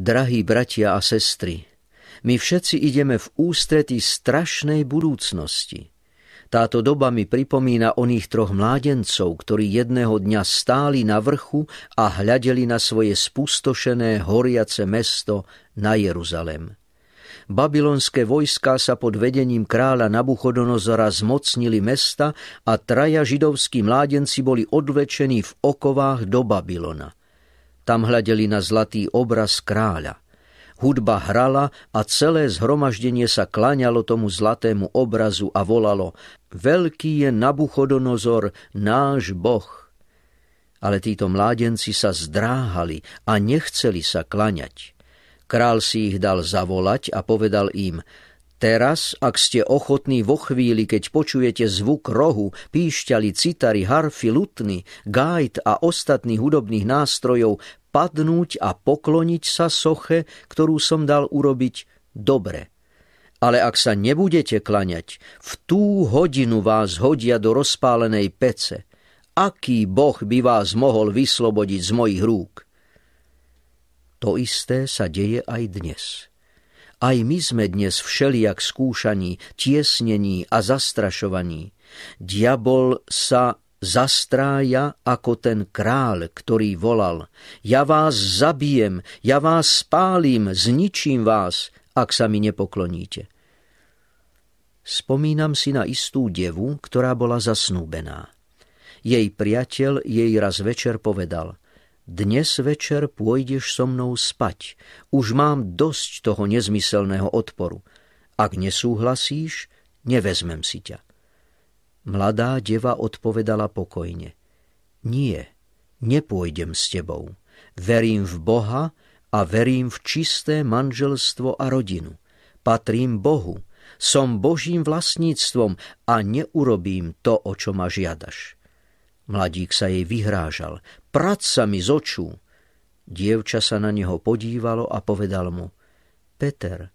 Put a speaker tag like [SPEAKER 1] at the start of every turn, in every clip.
[SPEAKER 1] Drahí bratia a sestry, my všetci ideme v ústretí strašnej budúcnosti. Táto doba mi pripomína oných troch mládencov, ktorí jedného dňa stáli na vrchu a hľadeli na svoje spustošené, horiace mesto na Jeruzalem. Babylonské vojská sa pod vedením kráľa Nabuchodonozora zmocnili mesta a traja židovskí mládenci boli odvečení v okovách do Babylona – tam hľadeli na zlatý obraz kráľa. Hudba hrala a celé zhromaždenie sa kláňalo tomu zlatému obrazu a volalo Veľký je Nabuchodonozor, náš boh. Ale títo mládenci sa zdráhali a nechceli sa klaňať. Král si ich dal zavolať a povedal im Teraz, ak ste ochotní vo chvíli, keď počujete zvuk rohu, píšťali, citary, harfy, lutny, gajt a ostatných hudobných nástrojov, padnúť a pokloniť sa soche, ktorú som dal urobiť dobre. Ale ak sa nebudete klaňať, v tú hodinu vás hodia do rozpálenej pece. Aký boh by vás mohol vyslobodiť z mojich rúk? To isté sa deje aj dnes. Aj my sme dnes všelijak skúšaní, tiesnení a zastrašovaní. Diabol sa zastrája ako ten král, ktorý volal. Ja vás zabijem, ja vás spálim, zničím vás, ak sa mi nepokloníte. Spomínam si na istú devu, ktorá bola zasnúbená. Jej priateľ jej raz večer povedal – dnes večer pôjdeš so mnou spať. Už mám dosť toho nezmyselného odporu. Ak nesúhlasíš, nevezmem si ťa. Mladá deva odpovedala pokojne. Nie, nepôjdem s tebou. Verím v Boha a verím v čisté manželstvo a rodinu. Patrím Bohu, som Božím vlastníctvom a neurobím to, o čo ma žiadaš. Mladík sa jej vyhrážal. Prac sa mi z očú. Dievča sa na neho podívalo a povedal mu. Peter,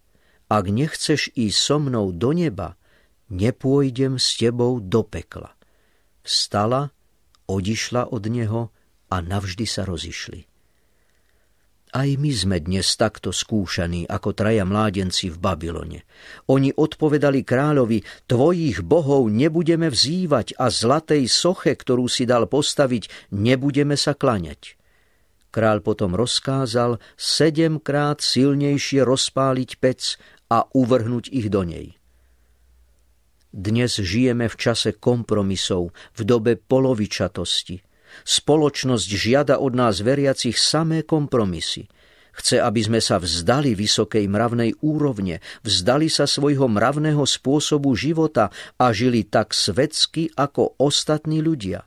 [SPEAKER 1] ak nechceš ísť so mnou do neba, nepôjdem s tebou do pekla. Vstala, odišla od neho a navždy sa rozišli. Aj my sme dnes takto skúšaní ako traja mládenci v Babylone. Oni odpovedali kráľovi, tvojich bohov nebudeme vzývať a zlatej soche, ktorú si dal postaviť, nebudeme sa klaňať. Král potom rozkázal sedemkrát silnejšie rozpáliť pec a uvrhnúť ich do nej. Dnes žijeme v čase kompromisov, v dobe polovičatosti. Spoločnosť žiada od nás veriacich samé kompromisy. Chce, aby sme sa vzdali vysokej mravnej úrovne, vzdali sa svojho mravného spôsobu života a žili tak svetsky ako ostatní ľudia.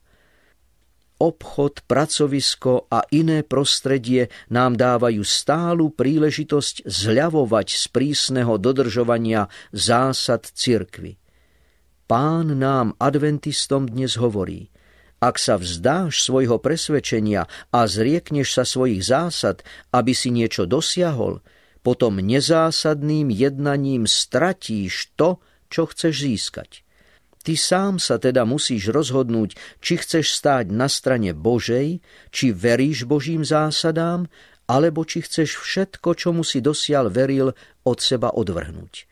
[SPEAKER 1] Obchod, pracovisko a iné prostredie nám dávajú stálu príležitosť zľavovať z prísneho dodržovania zásad cirkvy. Pán nám, adventistom, dnes hovorí, ak sa vzdáš svojho presvedčenia a zriekneš sa svojich zásad, aby si niečo dosiahol, potom nezásadným jednaním stratíš to, čo chceš získať. Ty sám sa teda musíš rozhodnúť, či chceš stáť na strane Božej, či veríš Božím zásadám, alebo či chceš všetko, čo mu si dosial veril, od seba odvrhnúť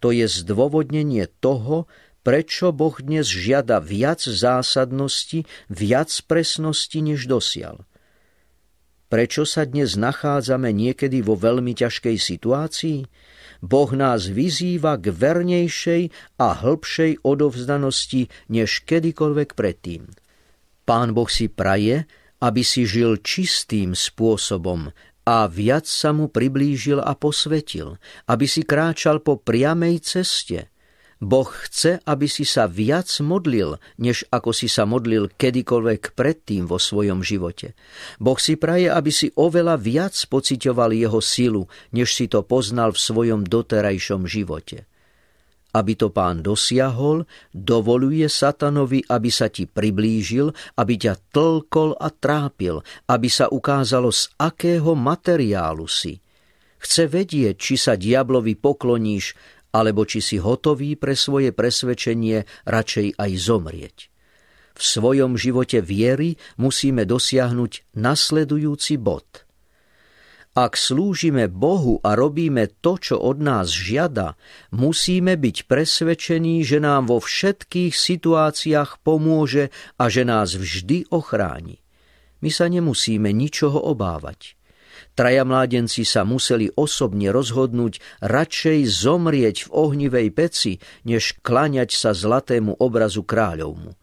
[SPEAKER 1] to je zdôvodnenie toho, prečo Boh dnes žiada viac zásadnosti, viac presnosti, než dosial. Prečo sa dnes nachádzame niekedy vo veľmi ťažkej situácii? Boh nás vyzýva k vernejšej a hĺbšej odovzdanosti než kedykoľvek predtým. Pán Boh si praje, aby si žil čistým spôsobom, a viac sa mu priblížil a posvetil, aby si kráčal po priamej ceste. Boh chce, aby si sa viac modlil, než ako si sa modlil kedykoľvek predtým vo svojom živote. Boh si praje, aby si oveľa viac pocitoval jeho silu, než si to poznal v svojom doterajšom živote. Aby to pán dosiahol, dovoluje satanovi, aby sa ti priblížil, aby ťa tlkol a trápil, aby sa ukázalo, z akého materiálu si. Chce vedieť, či sa diablovi pokloníš, alebo či si hotový pre svoje presvedčenie radšej aj zomrieť. V svojom živote viery musíme dosiahnuť nasledujúci bod – ak slúžime Bohu a robíme to, čo od nás žiada, musíme byť presvedčení, že nám vo všetkých situáciách pomôže a že nás vždy ochráni. My sa nemusíme ničoho obávať. Traja mládenci sa museli osobne rozhodnúť radšej zomrieť v ohnivej peci, než klaňať sa zlatému obrazu kráľovmu.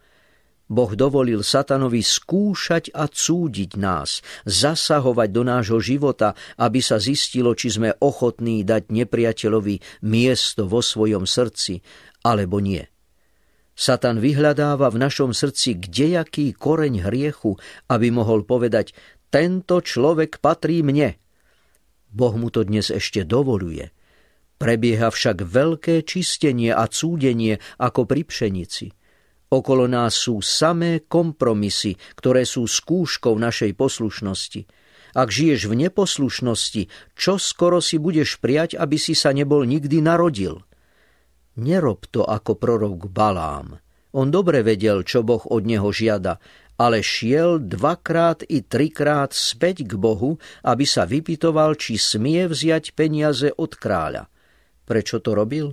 [SPEAKER 1] Boh dovolil satanovi skúšať a cúdiť nás, zasahovať do nášho života, aby sa zistilo, či sme ochotní dať nepriateľovi miesto vo svojom srdci, alebo nie. Satan vyhľadáva v našom srdci kdejaký koreň hriechu, aby mohol povedať, tento človek patrí mne. Boh mu to dnes ešte dovoluje. Prebieha však veľké čistenie a cúdenie ako pri pšenici – Okolo nás sú samé kompromisy, ktoré sú skúškou našej poslušnosti. Ak žiješ v neposlušnosti, čo skoro si budeš prijať, aby si sa nebol nikdy narodil? Nerob to ako prorok Balám. On dobre vedel, čo Boh od neho žiada, ale šiel dvakrát i trikrát späť k Bohu, aby sa vypytoval, či smie vziať peniaze od kráľa. Prečo to robil?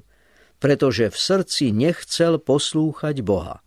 [SPEAKER 1] pretože v srdci nechcel poslúchať Boha.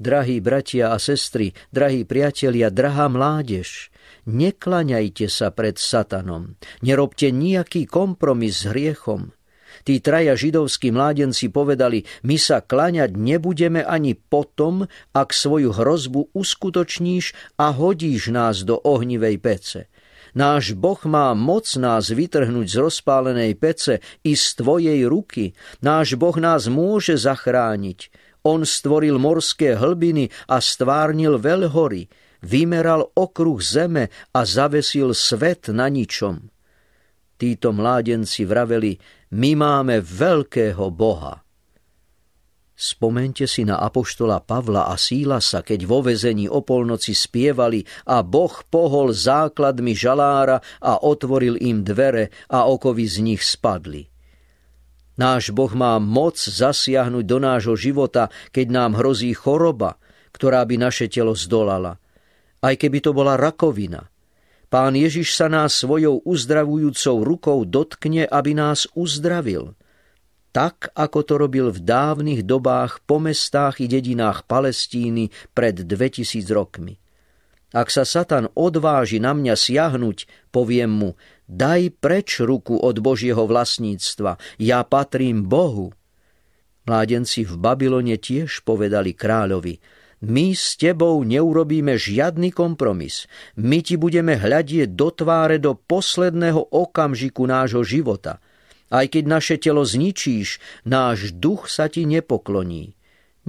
[SPEAKER 1] Drahí bratia a sestry, drahí priatelia, drahá mládež, neklaňajte sa pred satanom, nerobte nejaký kompromis s hriechom. Tí traja židovskí mládenci povedali, my sa klaňať nebudeme ani potom, ak svoju hrozbu uskutočníš a hodíš nás do ohnivej pece. Náš Boh má moc nás vytrhnúť z rozpálenej pece i z tvojej ruky. Náš Boh nás môže zachrániť. On stvoril morské hlbiny a stvárnil veľhory, vymeral okruh zeme a zavesil svet na ničom. Títo mládenci vraveli, my máme veľkého Boha. Spomente si na apoštola Pavla a Sílasa, keď vo vezení o polnoci spievali a Boh pohol základmi žalára a otvoril im dvere a okovy z nich spadli. Náš Boh má moc zasiahnuť do nášho života, keď nám hrozí choroba, ktorá by naše telo zdolala. Aj keby to bola rakovina. Pán Ježiš sa nás svojou uzdravujúcou rukou dotkne, aby nás uzdravil – tak ako to robil v dávnych dobách po mestách i dedinách Palestíny pred 2000 rokmi. Ak sa Satan odváži na mňa siahnuť, poviem mu, daj preč ruku od Božieho vlastníctva, ja patrím Bohu. Mládenci v Babylone tiež povedali kráľovi, my s tebou neurobíme žiadny kompromis. My ti budeme hľadieť do tváre do posledného okamžiku nášho života – aj keď naše telo zničíš, náš duch sa ti nepokloní.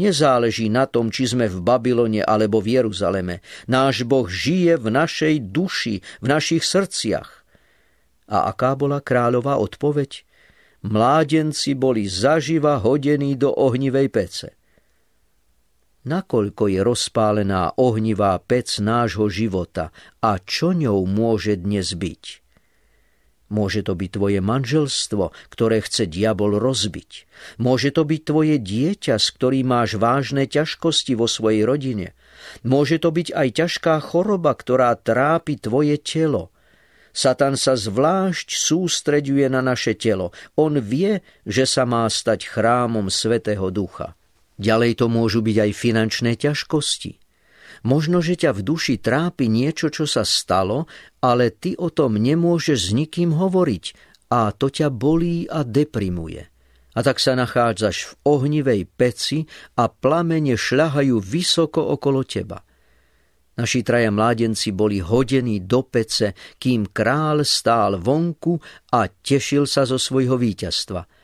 [SPEAKER 1] Nezáleží na tom, či sme v Babylone alebo v Jeruzaleme. Náš Boh žije v našej duši, v našich srdciach. A aká bola kráľová odpoveď? Mládenci boli zaživa hodení do ohnivej pece. Nakoľko je rozpálená ohnivá pec nášho života a čo ňou môže dnes byť? Môže to byť tvoje manželstvo, ktoré chce diabol rozbiť. Môže to byť tvoje dieťa, s ktorým máš vážne ťažkosti vo svojej rodine. Môže to byť aj ťažká choroba, ktorá trápi tvoje telo. Satan sa zvlášť sústreďuje na naše telo. On vie, že sa má stať chrámom Svetého Ducha. Ďalej to môžu byť aj finančné ťažkosti. Možno, že ťa v duši trápi niečo, čo sa stalo, ale ty o tom nemôžeš s nikým hovoriť a to ťa bolí a deprimuje. A tak sa nachádzaš v ohnivej peci a plamene šľahajú vysoko okolo teba. Naši traja mládenci boli hodení do pece, kým král stál vonku a tešil sa zo svojho víťazstva –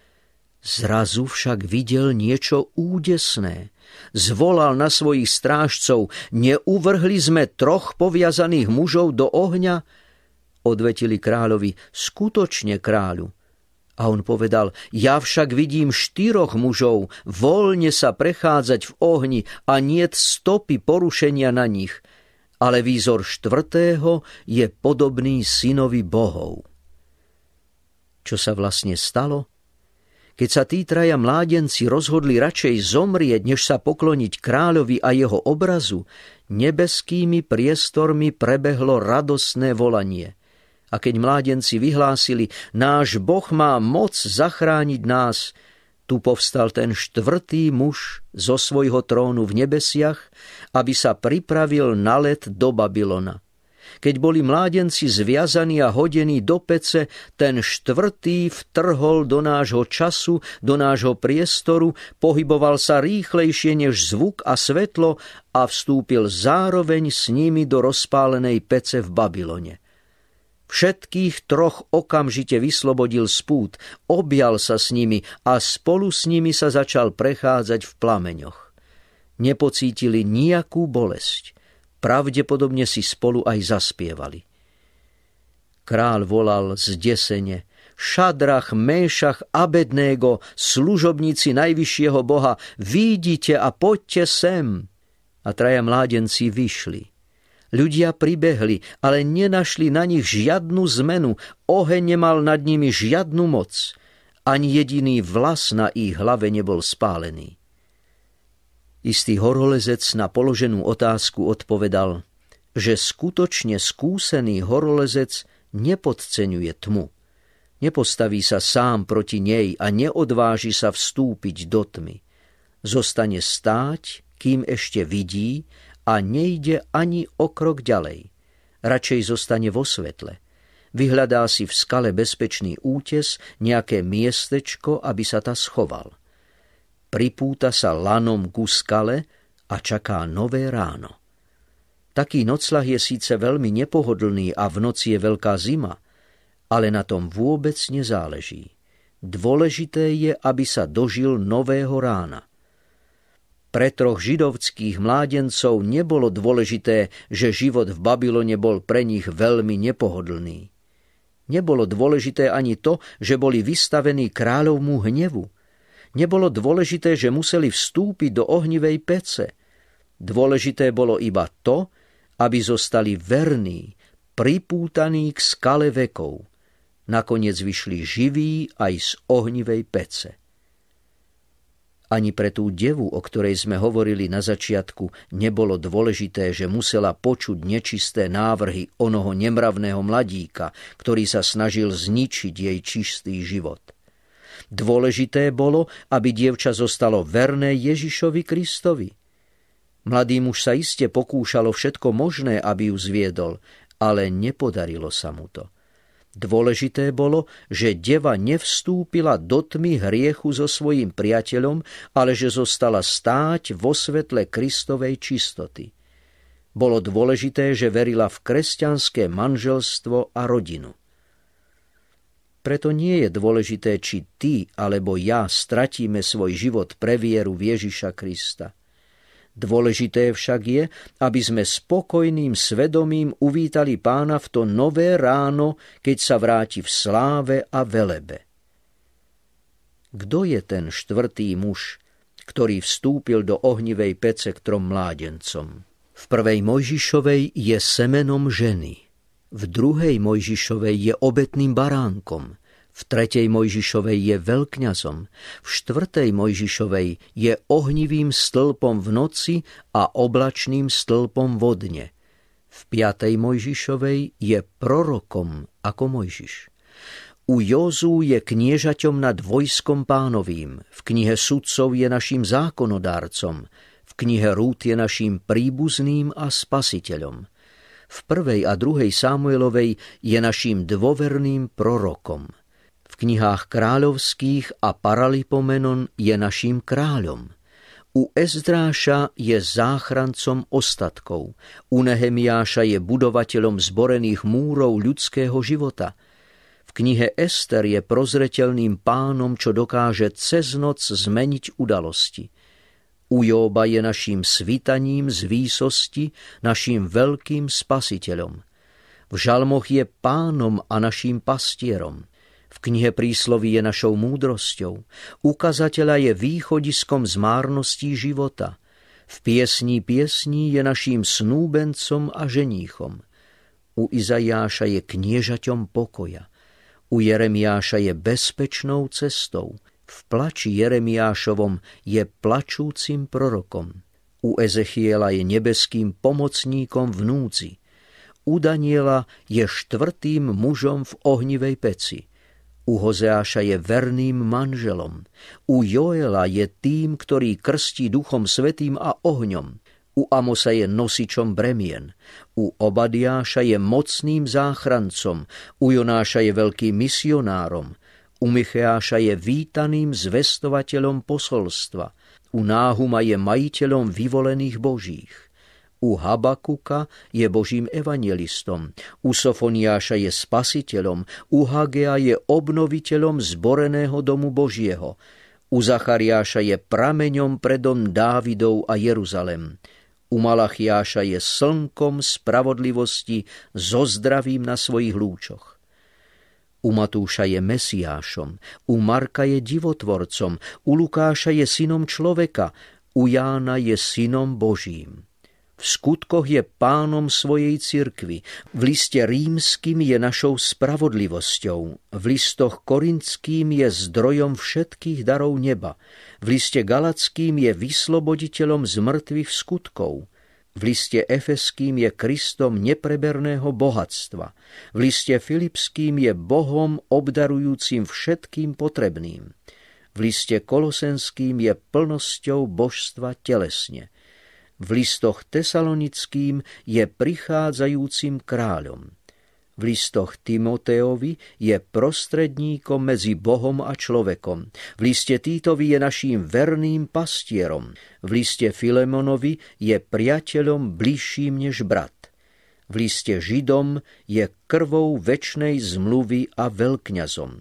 [SPEAKER 1] Zrazu však videl niečo údesné. Zvolal na svojich strážcov, neuvrhli sme troch poviazaných mužov do ohňa? Odvetili kráľovi, skutočne kráľu. A on povedal, ja však vidím štyroch mužov, voľne sa prechádzať v ohni a niet stopy porušenia na nich. Ale výzor štvrtého je podobný synovi bohov. Čo sa vlastne stalo? Keď sa tí traja mládenci rozhodli radšej zomrieť, než sa pokloniť kráľovi a jeho obrazu, nebeskými priestormi prebehlo radosné volanie. A keď mládenci vyhlásili, náš Boh má moc zachrániť nás, tu povstal ten štvrtý muž zo svojho trónu v nebesiach, aby sa pripravil na let do Babylona. Keď boli mládenci zviazaní a hodení do pece, ten štvrtý vtrhol do nášho času, do nášho priestoru, pohyboval sa rýchlejšie než zvuk a svetlo a vstúpil zároveň s nimi do rozpálenej pece v Babylone. Všetkých troch okamžite vyslobodil spút, objal sa s nimi a spolu s nimi sa začal prechádzať v plameňoch. Nepocítili nejakú bolesť. Pravdepodobne si spolu aj zaspievali. Král volal zdesene, Šadrach, Méšach, Abednego, služobníci najvyššieho boha, výjdite a poďte sem. A traja mládenci vyšli. Ľudia pribehli, ale nenašli na nich žiadnu zmenu, oheň nemal nad nimi žiadnu moc, ani jediný vlas na ich hlave nebol spálený. Istý horolezec na položenú otázku odpovedal, že skutočne skúsený horolezec nepodceňuje tmu. Nepostaví sa sám proti nej a neodváži sa vstúpiť do tmy. Zostane stáť, kým ešte vidí a nejde ani o krok ďalej. Radšej zostane vo svetle. Vyhľadá si v skale bezpečný útes, nejaké miestečko, aby sa ta schoval pripúta sa lanom ku skale a čaká nové ráno. Taký noclah je síce veľmi nepohodlný a v noci je veľká zima, ale na tom vôbec nezáleží. Dôležité je, aby sa dožil nového rána. Pre troch židovských mládencov nebolo dôležité, že život v Babylone bol pre nich veľmi nepohodlný. Nebolo dôležité ani to, že boli vystavení kráľovmu hnevu – Nebolo dôležité, že museli vstúpiť do ohnivej pece. Dôležité bolo iba to, aby zostali verní, pripútaní k skale vekov. Nakoniec vyšli živí aj z ohnivej pece. Ani pre tú devu, o ktorej sme hovorili na začiatku, nebolo dôležité, že musela počuť nečisté návrhy onoho nemravného mladíka, ktorý sa snažil zničiť jej čistý život. Dôležité bolo, aby dievča zostalo verné Ježišovi Kristovi. Mladý muž sa iste pokúšalo všetko možné, aby ju zviedol, ale nepodarilo sa mu to. Dôležité bolo, že deva nevstúpila do tmy hriechu so svojím priateľom, ale že zostala stáť vo svetle Kristovej čistoty. Bolo dôležité, že verila v kresťanské manželstvo a rodinu. Preto nie je dôležité, či ty alebo ja stratíme svoj život pre vieru v Ježiša Krista. Dôležité však je, aby sme spokojným svedomím uvítali pána v to nové ráno, keď sa vráti v sláve a velebe. Kto je ten štvrtý muž, ktorý vstúpil do ohnivej pece k trom mládencom? V prvej Mojžišovej je semenom ženy – v druhej Mojžišovej je obetným baránkom, v tretej Mojžišovej je veľkňazom, v štvrtej Mojžišovej je ohnivým stĺpom v noci a oblačným stĺpom vodne. V piatej Mojžišovej je prorokom ako Mojžiš. U Jozú je kniežaťom nad vojskom pánovým, v knihe sudcov je našim zákonodárcom, v knihe Rút je naším príbuzným a spasiteľom v prvej a druhej Samuelovej je naším dôverným prorokom. V knihách kráľovských a Paralipomenon je naším kráľom. U Ezdráša je záchrancom ostatkov, u Nehemiáša je budovateľom zborených múrov ľudského života – v knihe Ester je prozreteľným pánom, čo dokáže cez noc zmeniť udalosti. U Jóba je naším svitaním z výsosti, naším veľkým spasiteľom. V žalmoch je pánom a naším pastierom. V knihe prísloví je našou múdrosťou. Ukazateľa je východiskom z márností života. V piesní piesní je naším snúbencom a ženíchom. U Izajáša je kniežaťom pokoja. U Jeremiáša je bezpečnou cestou – v plači Jeremiášovom je plačúcim prorokom. U Ezechiela je nebeským pomocníkom v núdzi. U Daniela je štvrtým mužom v ohnivej peci. U Hozeáša je verným manželom. U Joela je tým, ktorý krstí duchom svetým a ohňom. U Amosa je nosičom bremien. U Obadiáša je mocným záchrancom. U Jonáša je veľkým misionárom. U Micheáša je vítaným zvestovateľom posolstva, u Náhuma je majiteľom vyvolených božích. U Habakuka je božím evangelistom, u Sofoniáša je spasiteľom, u Hagea je obnoviteľom zboreného domu Božieho, u Zachariáša je prameňom predom Dávidov a Jeruzalem, u Malachiáša je slnkom spravodlivosti so zdravím na svojich lúčoch u Matúša je Mesiášom, u Marka je divotvorcom, u Lukáša je synom človeka, u Jána je synom Božím. V skutkoch je pánom svojej cirkvy, v liste rímským je našou spravodlivosťou, v listoch korinským je zdrojom všetkých darov neba, v liste galackým je vysloboditeľom z mŕtvych skutkov, v liste Efeským je Kristom nepreberného bohatstva. V liste Filipským je Bohom obdarujúcim všetkým potrebným. V liste Kolosenským je plnosťou božstva telesne. V listoch Tesalonickým je prichádzajúcim kráľom v listoch Timoteovi je prostredníkom medzi Bohom a človekom. V liste Týtovi je naším verným pastierom. V liste Filemonovi je priateľom bližším než brat. V liste Židom je krvou väčnej zmluvy a veľkňazom.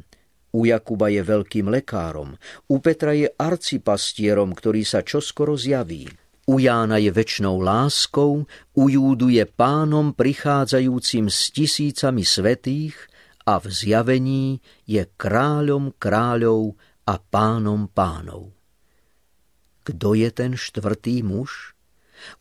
[SPEAKER 1] U Jakuba je veľkým lekárom, u Petra je arcipastierom, ktorý sa čoskoro zjaví. U Jána je väčšnou láskou, u Júdu je pánom prichádzajúcim s tisícami svetých a v zjavení je kráľom kráľov a pánom pánov. Kto je ten štvrtý muž?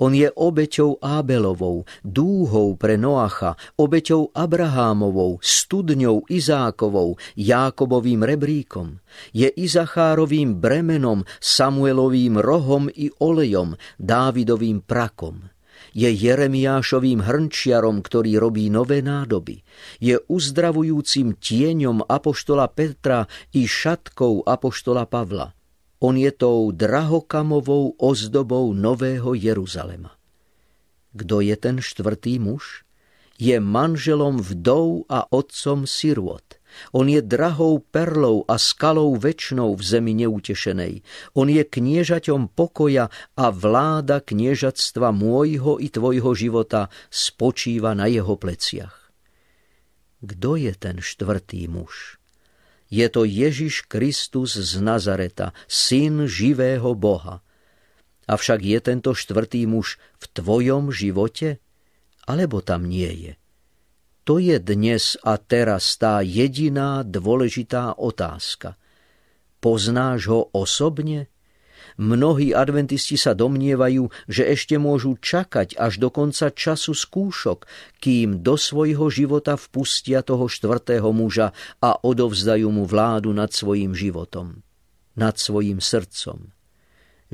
[SPEAKER 1] On je obeťou Ábelovou, dúhou pre Noacha, obeťou Abrahámovou, studňou Izákovou, Jákobovým rebríkom. Je Izachárovým bremenom, Samuelovým rohom i olejom, Dávidovým prakom je Jeremiášovým hrnčiarom, ktorý robí nové nádoby, je uzdravujúcim tieňom apoštola Petra i šatkou apoštola Pavla, on je tou drahokamovou ozdobou Nového Jeruzalema. Kto je ten štvrtý muž? Je manželom vdov a otcom sirot. On je drahou perlou a skalou väčšnou v zemi neutešenej. On je kniežaťom pokoja a vláda kniežatstva môjho i tvojho života spočíva na jeho pleciach. Kto je ten štvrtý muž? je to Ježiš Kristus z Nazareta, syn živého Boha. Avšak je tento štvrtý muž v tvojom živote, alebo tam nie je? To je dnes a teraz tá jediná dôležitá otázka. Poznáš ho osobne? Mnohí adventisti sa domnievajú, že ešte môžu čakať až do konca času skúšok, kým do svojho života vpustia toho štvrtého muža a odovzdajú mu vládu nad svojim životom, nad svojim srdcom.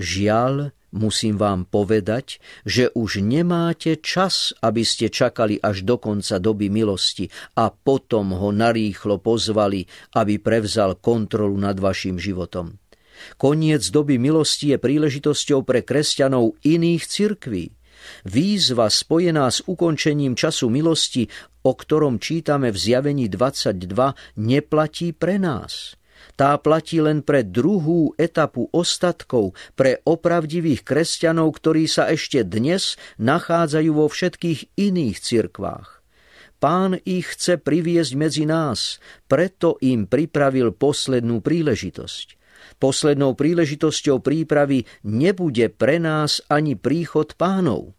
[SPEAKER 1] Žiaľ, musím vám povedať, že už nemáte čas, aby ste čakali až do konca doby milosti a potom ho narýchlo pozvali, aby prevzal kontrolu nad vašim životom. Koniec doby milosti je príležitosťou pre kresťanov iných cirkví. Výzva spojená s ukončením času milosti, o ktorom čítame v zjavení 22, neplatí pre nás. Tá platí len pre druhú etapu ostatkov, pre opravdivých kresťanov, ktorí sa ešte dnes nachádzajú vo všetkých iných cirkvách. Pán ich chce priviesť medzi nás, preto im pripravil poslednú príležitosť. Poslednou príležitosťou prípravy nebude pre nás ani príchod pánov.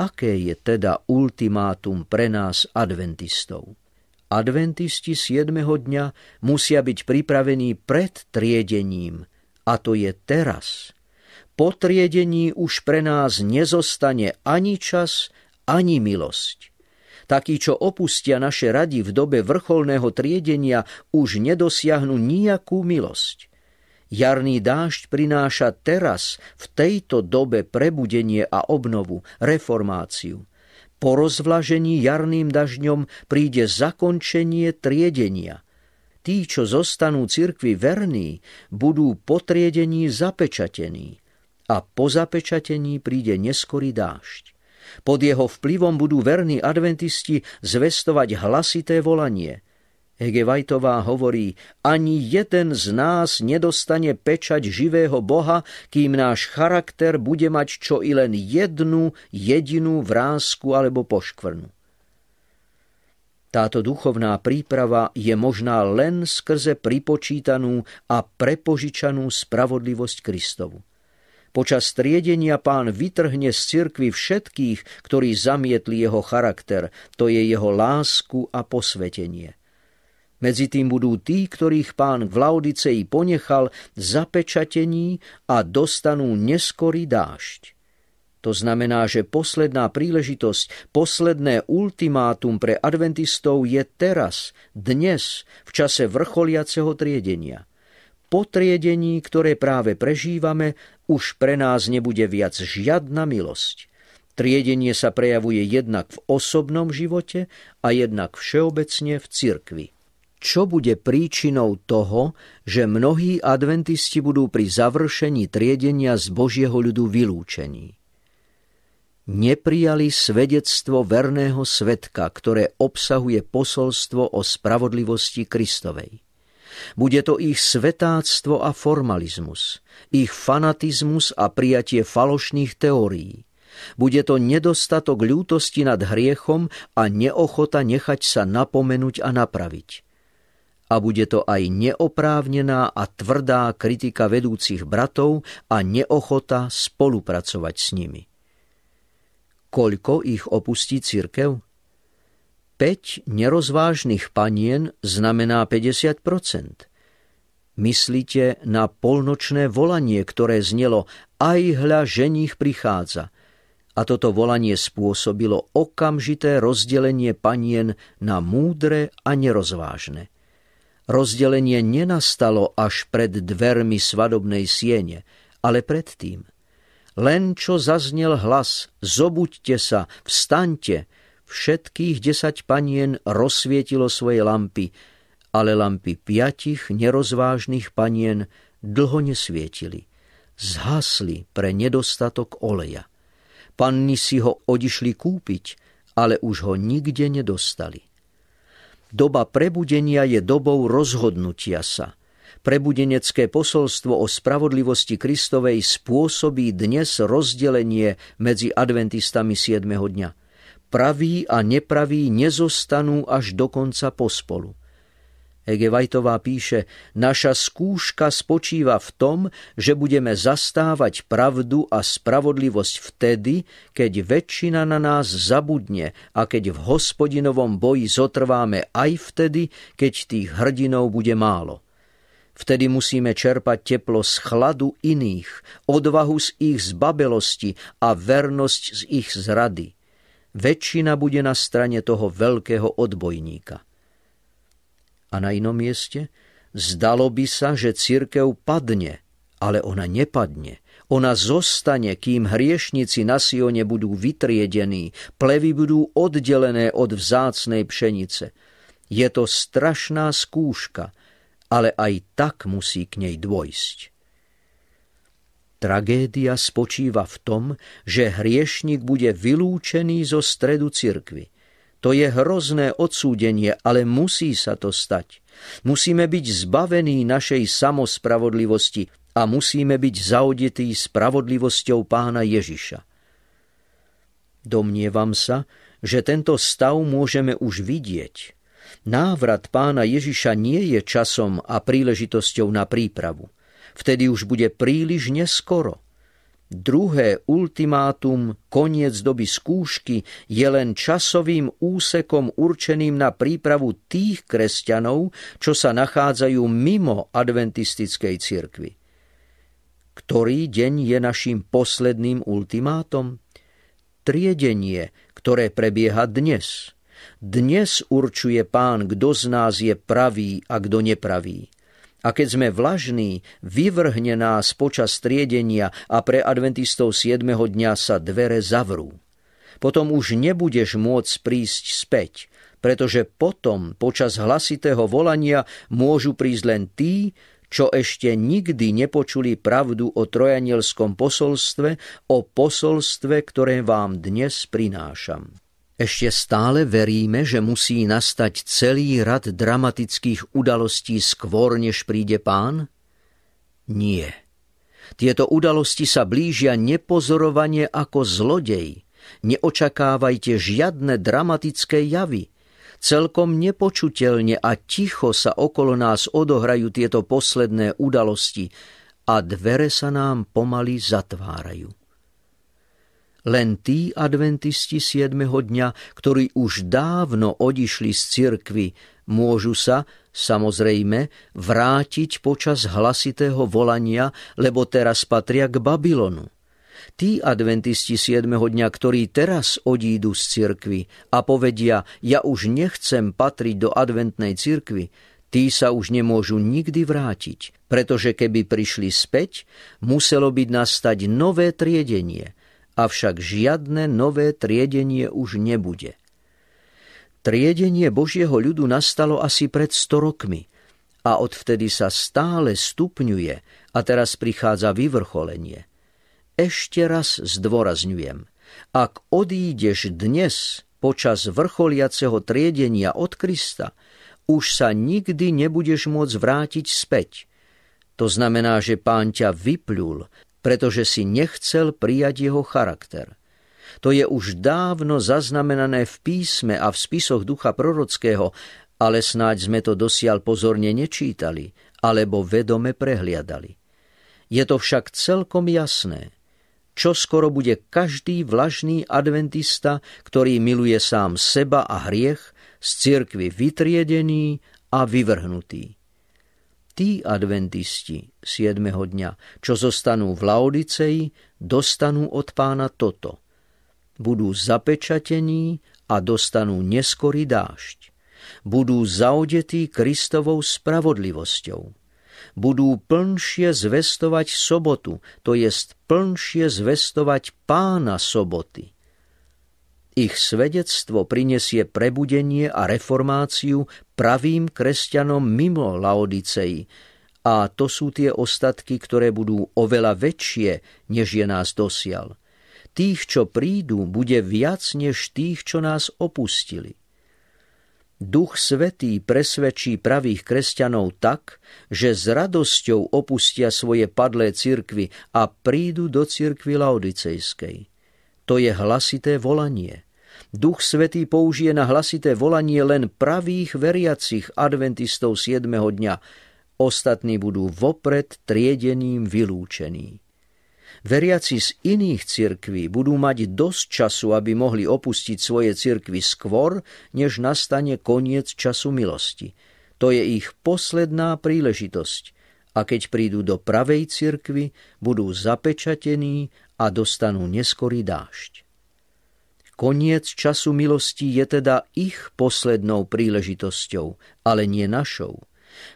[SPEAKER 1] Aké je teda ultimátum pre nás adventistov? Adventisti 7. dňa musia byť pripravení pred triedením, a to je teraz. Po triedení už pre nás nezostane ani čas, ani milosť takí, čo opustia naše rady v dobe vrcholného triedenia, už nedosiahnu nijakú milosť. Jarný dážď prináša teraz, v tejto dobe, prebudenie a obnovu, reformáciu. Po rozvlažení jarným dažňom príde zakončenie triedenia. Tí, čo zostanú cirkvi verní, budú po triedení zapečatení a po zapečatení príde neskorý dážď. Pod jeho vplyvom budú verní adventisti zvestovať hlasité volanie. Vajtová hovorí, ani jeden z nás nedostane pečať živého Boha, kým náš charakter bude mať čo i len jednu jedinú vrázku alebo poškvrnu. Táto duchovná príprava je možná len skrze pripočítanú a prepožičanú spravodlivosť Kristovu. Počas triedenia pán vytrhne z cirkvy všetkých, ktorí zamietli jeho charakter, to je jeho lásku a posvetenie. Medzi tým budú tí, ktorých pán v Laodicei ponechal zapečatení a dostanú neskorý dážď. To znamená, že posledná príležitosť, posledné ultimátum pre adventistov je teraz, dnes, v čase vrcholiaceho triedenia. Po triedení, ktoré práve prežívame, už pre nás nebude viac žiadna milosť. Triedenie sa prejavuje jednak v osobnom živote a jednak všeobecne v cirkvi čo bude príčinou toho, že mnohí adventisti budú pri završení triedenia z Božieho ľudu vylúčení. Neprijali svedectvo verného svetka, ktoré obsahuje posolstvo o spravodlivosti Kristovej. Bude to ich svetáctvo a formalizmus, ich fanatizmus a prijatie falošných teórií. Bude to nedostatok ľútosti nad hriechom a neochota nechať sa napomenúť a napraviť. A bude to aj neoprávnená a tvrdá kritika vedúcich bratov a neochota spolupracovať s nimi. Koľko ich opustí cirkev? 5 nerozvážnych panien znamená 50 Myslíte na polnočné volanie, ktoré znelo aj hľa ženích prichádza. A toto volanie spôsobilo okamžité rozdelenie panien na múdre a nerozvážne. Rozdelenie nenastalo až pred dvermi svadobnej siene, ale predtým. Len čo zaznel hlas, zobuďte sa, vstaňte, Všetkých desať panien rozsvietilo svoje lampy, ale lampy piatich nerozvážnych panien dlho nesvietili. Zhasli pre nedostatok oleja. Panny si ho odišli kúpiť, ale už ho nikde nedostali. Doba prebudenia je dobou rozhodnutia sa – prebudenecké posolstvo o spravodlivosti Kristovej spôsobí dnes rozdelenie medzi adventistami 7. dňa praví a nepraví nezostanú až do konca pospolu. Egevajtová píše, naša skúška spočíva v tom, že budeme zastávať pravdu a spravodlivosť vtedy, keď väčšina na nás zabudne a keď v hospodinovom boji zotrváme aj vtedy, keď tých hrdinov bude málo. Vtedy musíme čerpať teplo z chladu iných, odvahu z ich zbabelosti a vernosť z ich zrady – väčšina bude na strane toho veľkého odbojníka. A na inom mieste zdalo by sa, že cirkev padne, ale ona nepadne. Ona zostane, kým hriešnici na Sione budú vytriedení, plevy budú oddelené od vzácnej pšenice. Je to strašná skúška, ale aj tak musí k nej dôjsť. Tragédia spočíva v tom, že hriešnik bude vylúčený zo stredu cirkvy. To je hrozné odsúdenie, ale musí sa to stať. Musíme byť zbavení našej samospravodlivosti a musíme byť zaodetí spravodlivosťou pána Ježiša. Domnievam sa, že tento stav môžeme už vidieť. Návrat pána Ježiša nie je časom a príležitosťou na prípravu. Vtedy už bude príliš neskoro. Druhé ultimátum, koniec doby skúšky, je len časovým úsekom určeným na prípravu tých kresťanov, čo sa nachádzajú mimo adventistickej cirkvi. Ktorý deň je našim posledným ultimátom? Triedenie, ktoré prebieha dnes. Dnes určuje pán, kto z nás je pravý a kto nepravý. A keď sme vlažní, vyvrhne nás počas triedenia a pre adventistov 7. dňa sa dvere zavrú. Potom už nebudeš môcť prísť späť, pretože potom počas hlasitého volania môžu prísť len tí, čo ešte nikdy nepočuli pravdu o trojanielskom posolstve, o posolstve, ktoré vám dnes prinášam. Ešte stále veríme, že musí nastať celý rad dramatických udalostí skôr, než príde pán? Nie. Tieto udalosti sa blížia nepozorovanie ako zlodej. Neočakávajte žiadne dramatické javy. Celkom nepočutelne a ticho sa okolo nás odohrajú tieto posledné udalosti a dvere sa nám pomaly zatvárajú len tí adventisti 7. dňa, ktorí už dávno odišli z cirkvy, môžu sa, samozrejme, vrátiť počas hlasitého volania, lebo teraz patria k Babylonu. Tí adventisti 7. dňa, ktorí teraz odídu z cirkvy a povedia, ja už nechcem patriť do adventnej cirkvy, tí sa už nemôžu nikdy vrátiť, pretože keby prišli späť, muselo byť nastať nové triedenie – avšak žiadne nové triedenie už nebude. Triedenie Božieho ľudu nastalo asi pred 100 rokmi a odvtedy sa stále stupňuje a teraz prichádza vyvrcholenie. Ešte raz zdôrazňujem, ak odídeš dnes počas vrcholiaceho triedenia od Krista, už sa nikdy nebudeš môcť vrátiť späť. To znamená, že pán ťa vyplul pretože si nechcel prijať jeho charakter. To je už dávno zaznamenané v písme a v spisoch ducha prorockého, ale snáď sme to dosiaľ pozorne nečítali alebo vedome prehliadali. Je to však celkom jasné, čo skoro bude každý vlažný adventista, ktorý miluje sám seba a hriech, z cirkvy vytriedený a vyvrhnutý. Tí adventisti 7. dňa, čo zostanú v Laodicei, dostanú od pána toto. Budú zapečatení a dostanú neskorý dážď. Budú zaodetí Kristovou spravodlivosťou. Budú plnšie zvestovať sobotu, to jest plnšie zvestovať pána soboty ich svedectvo prinesie prebudenie a reformáciu pravým kresťanom mimo Laodicei, a to sú tie ostatky, ktoré budú oveľa väčšie, než je nás dosial. Tých, čo prídu, bude viac než tých, čo nás opustili. Duch Svetý presvedčí pravých kresťanov tak, že s radosťou opustia svoje padlé cirkvy a prídu do cirkvy Laodicejskej. To je hlasité volanie. Duch Svetý použije na hlasité volanie len pravých veriacich adventistov 7. dňa. Ostatní budú vopred triedeným vylúčení. Veriaci z iných cirkví budú mať dosť času, aby mohli opustiť svoje cirkvy skôr, než nastane koniec času milosti. To je ich posledná príležitosť – a keď prídu do pravej cirkvy, budú zapečatení a dostanú neskorý dážď. Koniec času milosti je teda ich poslednou príležitosťou, ale nie našou.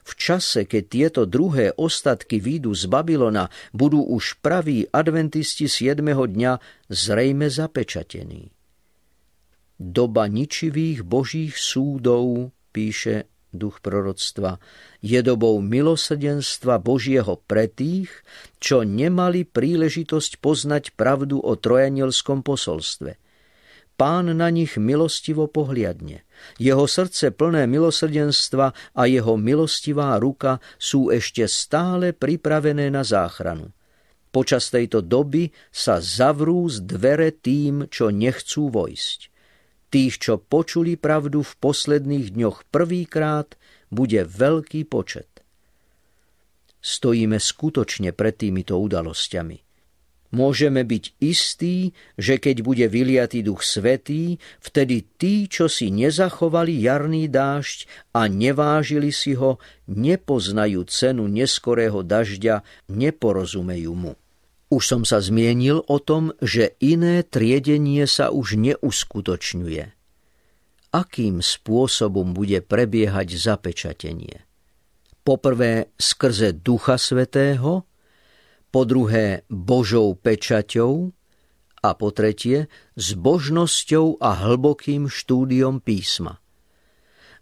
[SPEAKER 1] V čase, keď tieto druhé ostatky výjdu z Babylona, budú už praví adventisti 7. dňa zrejme zapečatení. Doba ničivých božích súdov, píše duch proroctva, je dobou milosrdenstva Božieho pre tých, čo nemali príležitosť poznať pravdu o trojanielskom posolstve. Pán na nich milostivo pohliadne. Jeho srdce plné milosrdenstva a jeho milostivá ruka sú ešte stále pripravené na záchranu. Počas tejto doby sa zavrú z dvere tým, čo nechcú vojsť Tých, čo počuli pravdu v posledných dňoch prvýkrát, bude veľký počet. Stojíme skutočne pred týmito udalosťami. Môžeme byť istí, že keď bude vyliatý duch svetý, vtedy tí, čo si nezachovali jarný dážď a nevážili si ho, nepoznajú cenu neskorého dažďa, neporozumejú mu. Už som sa zmienil o tom, že iné triedenie sa už neuskutočňuje. Akým spôsobom bude prebiehať zapečatenie? Poprvé skrze Ducha Svetého, po druhé Božou pečaťou a po tretie s božnosťou a hlbokým štúdiom písma.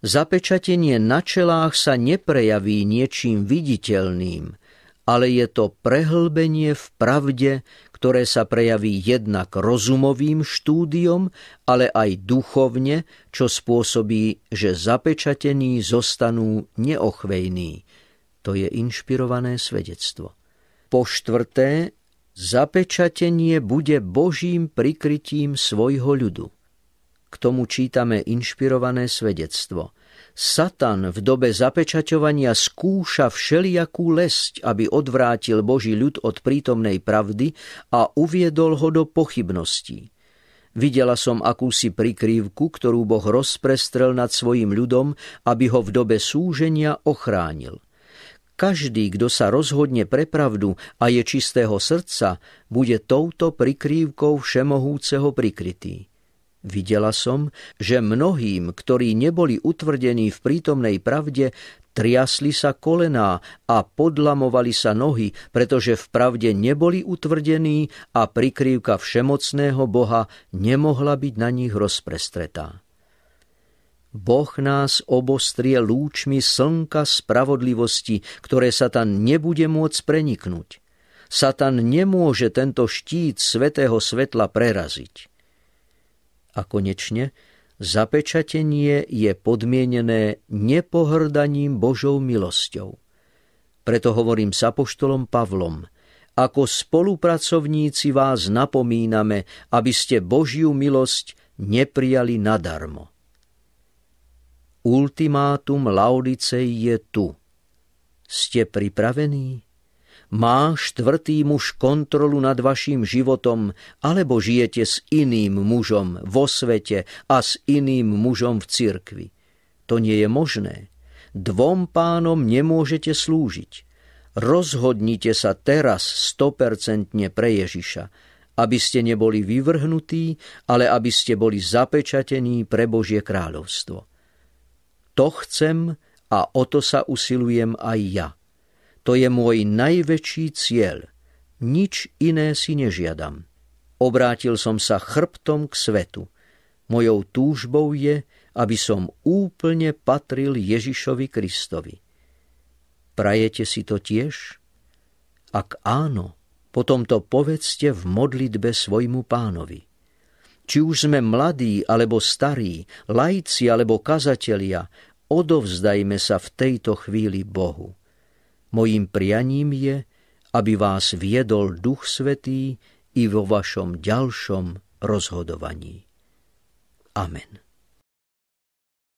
[SPEAKER 1] Zapečatenie na čelách sa neprejaví niečím viditeľným – ale je to prehlbenie v pravde, ktoré sa prejaví jednak rozumovým štúdiom, ale aj duchovne, čo spôsobí, že zapečatení zostanú neochvejní. To je inšpirované svedectvo. Po štvrté, zapečatenie bude Božím prikrytím svojho ľudu. K tomu čítame inšpirované svedectvo – Satan v dobe zapečaťovania skúša všelijakú lesť, aby odvrátil Boží ľud od prítomnej pravdy a uviedol ho do pochybností. Videla som akúsi prikrývku, ktorú Boh rozprestrel nad svojim ľudom, aby ho v dobe súženia ochránil. Každý, kto sa rozhodne pre pravdu a je čistého srdca, bude touto prikrývkou všemohúceho prikrytý. Videla som, že mnohým, ktorí neboli utvrdení v prítomnej pravde, triasli sa kolená a podlamovali sa nohy, pretože v pravde neboli utvrdení a prikrývka všemocného Boha nemohla byť na nich rozprestretá. Boh nás obostrie lúčmi slnka spravodlivosti, ktoré Satan nebude môcť preniknúť. Satan nemôže tento štít svetého svetla preraziť. A konečne, zapečatenie je podmienené nepohrdaním Božou milosťou. Preto hovorím s apoštolom Pavlom, ako spolupracovníci vás napomíname, aby ste Božiu milosť neprijali nadarmo. Ultimátum Laodicei je tu. Ste pripravení? Má štvrtý muž kontrolu nad vašim životom, alebo žijete s iným mužom vo svete a s iným mužom v cirkvi? To nie je možné. Dvom pánom nemôžete slúžiť. Rozhodnite sa teraz stopercentne pre Ježiša, aby ste neboli vyvrhnutí, ale aby ste boli zapečatení pre Božie kráľovstvo. To chcem a o to sa usilujem aj ja – to je môj najväčší cieľ. Nič iné si nežiadam. Obrátil som sa chrbtom k svetu. Mojou túžbou je, aby som úplne patril Ježišovi Kristovi. Prajete si to tiež? Ak áno, potom to povedzte v modlitbe svojmu pánovi. Či už sme mladí alebo starí, lajci alebo kazatelia, odovzdajme sa v tejto chvíli Bohu. Mojím prianím je, aby vás viedol Duch Svetý i vo vašom ďalšom rozhodovaní. Amen.